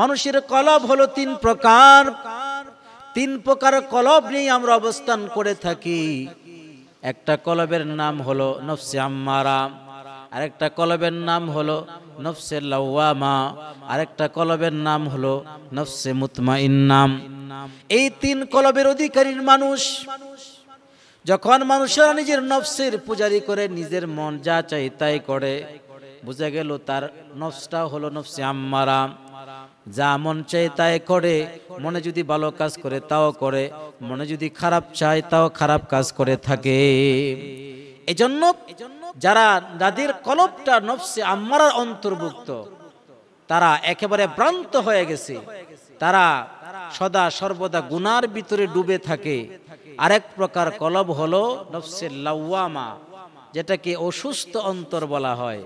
মানুষের কলব হলো তিন প্রকার তিন প্রকার কলব নিয়ে আমরা অবস্থান করে থাকি একটা কলবের নাম হলো নফসে আম্মারা আরেকটা কলবের নাম হলো নফসে লাউয়ামা আরেকটা কলবের নাম হলো নফসে মুতমাইন্নাম এই তিন কলবের অধিকারীর মানুষ যখন মানুষেরা নিজের নফসের পূজারি করে নিজের মন যা চাই তাই করে বুঝে গেল তার নফসটা হলো নফসে আম্মারা যা মন চাই তাই করে মনে যদি ভালো কাজ করে তাও করে মনে যদি খারাপ চায় তাও খারাপ কাজ করে থাকে এজন্য যারা দাদির কলবটা নফসে আম্মারার অন্তর্ভুক্ত তারা একেবারে ভ্রান্ত হয়ে গেছে তারা সদা সর্বদা গুনার ভিতরে ডুবে থাকে আরেক প্রকার কলব হলো নফসে লাউয়ামা যেটাকে অসুস্থ অন্তর বলা হয়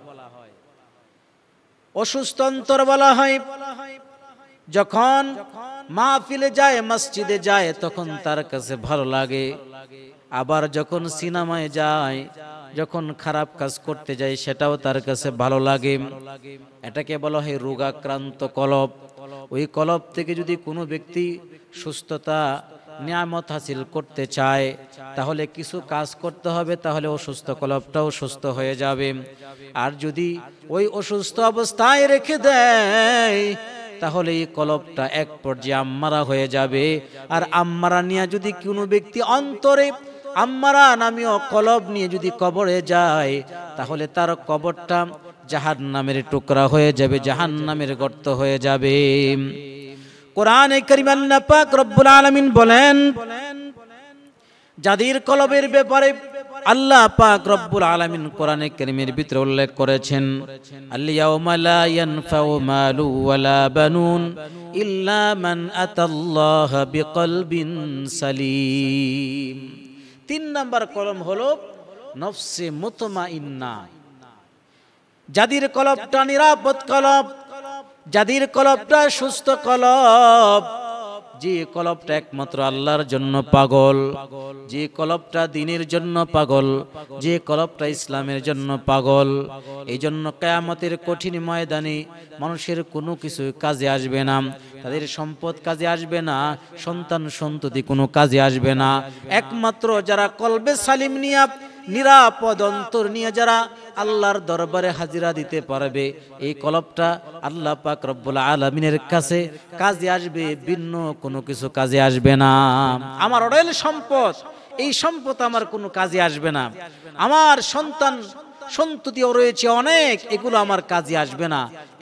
অসুস্থ অন্তর বলা হয় যখন মাহফিলে যায় মসজিদে যায় তখন তার কাছে ভালো লাগে আবার যখন সিনেমায় যায় যখন খারাপ কাজ করতে যায় সেটাও তার কাছে ভালো লাগে এটাকে বলা হয় রোগাক্রান্ত কলব ওই কলব থেকে যদি কোনো ব্যক্তি সুস্থতা নিয়ামত হাসিল করতে চায় তাহলে কিছু কাজ করতে হবে তাহলে অসুস্থ কলবটাও সুস্থ হয়ে যাবে আর যদি ওই অসুস্থ অবস্থায় রেখে দেয় তাহলে এই কলবটা এক পর্যায়ে আম্মারা হয়ে যাবে আর আম্মারা নিয়ে যদি কোনো ব্যক্তি অন্তরে আম্মারা নামীয় কলব নিয়ে যদি কবরে যায় তাহলে তার কবরটা জাহান নামের টুকরা হয়ে যাবে জাহান নামের গর্ত হয়ে যাবে কোরআনে করিমান্না পাক রব্বুল আলমিন বলেন যাদের কলবের ব্যাপারে আল্লাহ পাক রব্বুল আলামিন কোরআনে কারীমের ভিতরে উল্লেখ করেছেন আল লা ইয়ানফাউ মালু ওয়ালা বানুন ইল্লা মান আতাল্লাহা বিকলবিন সালিম তিন নাম্বার কলম হলো নফসে মুতমাইন্না যাদের কলবটা নিরাপদ কলব যাদের কলবটা সুস্থ কলব যে কলবটা একমাত্র আল্লাহর জন্য পাগল যে কলবটা দিনের জন্য পাগল যে কলবটা ইসলামের জন্য পাগল এই জন্য কেয়ামতের কঠিন ময়দানে মানুষের কোনো কিছু কাজে আসবে না তাদের সম্পদ কাজে আসবে না সন্তান সন্ততি কোনো কাজে আসবে না একমাত্র যারা কলবে সালিম নিয়া নিরাপদ অন্তর নিয়ে যারা আল্লাহর দরবারে হাজিরা দিতে পারবে এই কলপটা আল্লাহ পাক রব্বুল আলমিনের কাছে কাজে আসবে ভিন্ন কোনো কিছু কাজে আসবে না আমার অডেল সম্পদ এই সম্পদ আমার কোনো কাজে আসবে না আমার সন্তান সন্ততিও রয়েছে অনেক এগুলো আমার কাজে আসবে না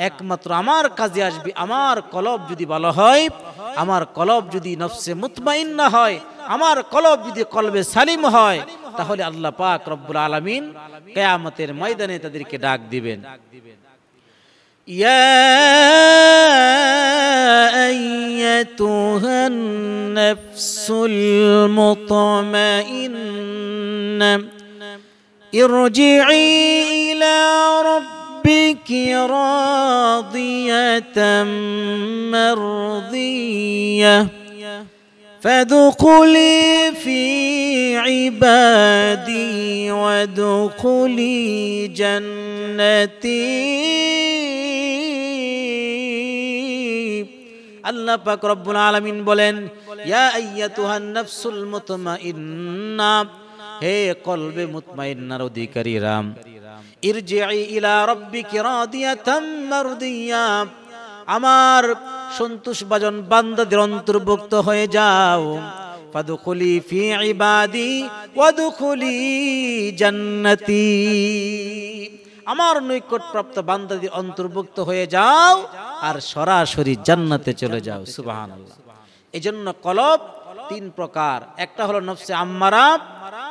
একমাত্র আমার কাজে আসবে আমার কলব যদি ভালো হয় আমার কলব যদি নফসে মুতমাইন না হয় আমার কলব যদি কলবে সালিম হয় তাহলে আল্লাহ পাক রব্বুল আলামিন কিয়ামতের ময়দানে তাদেরকে ডাক দিবেন ইয়া আইয়াতুহান النفس المطمئنة ارجعي إلى ربك راضية مرضية فادخلي في عبادي وادخلي جنتي আল্লাহ পাক রব্বুল আলামিন বলেন ইয়া আইয়াতুহান নাফসুল মুতমাইন্না হে কলবে মুতমাইন্নার অধিকারী রাম ইরজিই ইলা রাব্বিকি রাদিয়াতাম মারদিয়া আমার সন্তোষ বাজন বান্দাদের অন্তর্ভুক্ত হয়ে যাও ফাদুখুলি ফি ইবাদি ওয়াদুখুলি জান্নাতি আমার নৈকটপ্রাপ্ত বান্দাদি অন্তর্ভুক্ত হয়ে যাও আর সরাসরি জান্নাতে চলে যাও এই এজন্য কলব তিন প্রকার একটা হলো নফসে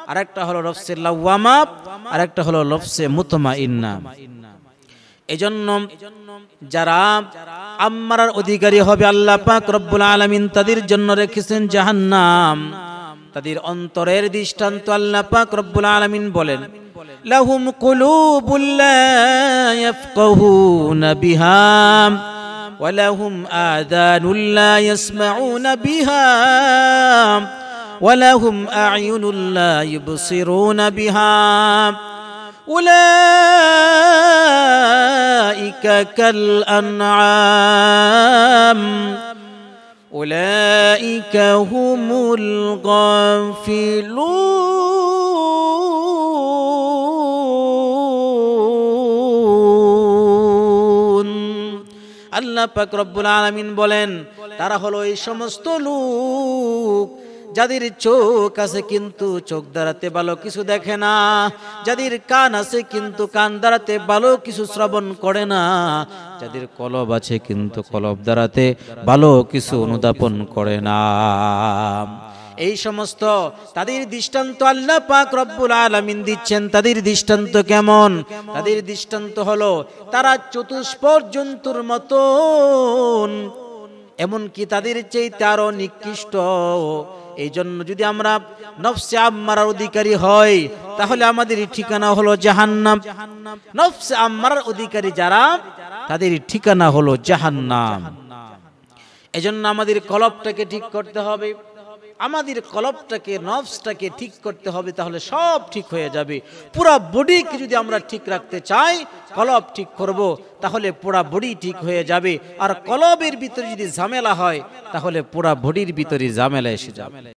আর একটা হলো নফসে আর একটা হলো নফসে মুতমাইন্না এজন্য যারা আম্মার অধিকারী হবে আল্লাহ পাক রব্বুল আলমিন তাদের জন্য রেখেছেন জাহান্নাম তাদের অন্তরের দৃষ্টান্ত আল্লাহ পাক রব্বুল আলমিন বলেন লাহুম কুলুবুল্লাহ বিহাম ولهم آذان لا يسمعون بها ولهم أعين لا يبصرون بها اولئك كالانعام اولئك هم الغافلون الله پاک رب العالمين بولين ترى هلو اي شمستلون যাদের চোখ আছে কিন্তু চোখ দ্বারাতে ভালো কিছু দেখে না যাদের কান আছে কিন্তু কান দ্বারাতে ভালো কিছু শ্রবণ করে না যাদের কলব আছে কিন্তু কলব দ্বারাতে ভালো কিছু অনুদাপন করে না এই সমস্ত তাদের দৃষ্টান্ত আল্লাহ পাক রব্বুল আলামিন দিচ্ছেন তাদের দৃষ্টান্ত কেমন তাদের দৃষ্টান্ত হলো তারা চতুষ্পর জন্তুর মতন এমনকি তাদের চেয়ে আরো নিকৃষ্ট এই জন্য যদি আমরা নফসে আম্মার অধিকারী হই তাহলে আমাদের ঠিকানা হলো জাহান্নাম নফসে আম্মার অধিকারী যারা তাদের ঠিকানা হলো জাহান্নাম এজন্য আমাদের কলপটাকে ঠিক করতে হবে আমাদের কলপটাকে নফসটাকে ঠিক করতে হবে তাহলে সব ঠিক হয়ে যাবে পুরা বডিকে যদি আমরা ঠিক রাখতে চাই কলপ ঠিক করব তাহলে পুরা বডি ঠিক হয়ে যাবে আর কলবের ভিতরে যদি ঝামেলা হয় তাহলে পুরা বডির ভিতরে ঝামেলা এসে যাবে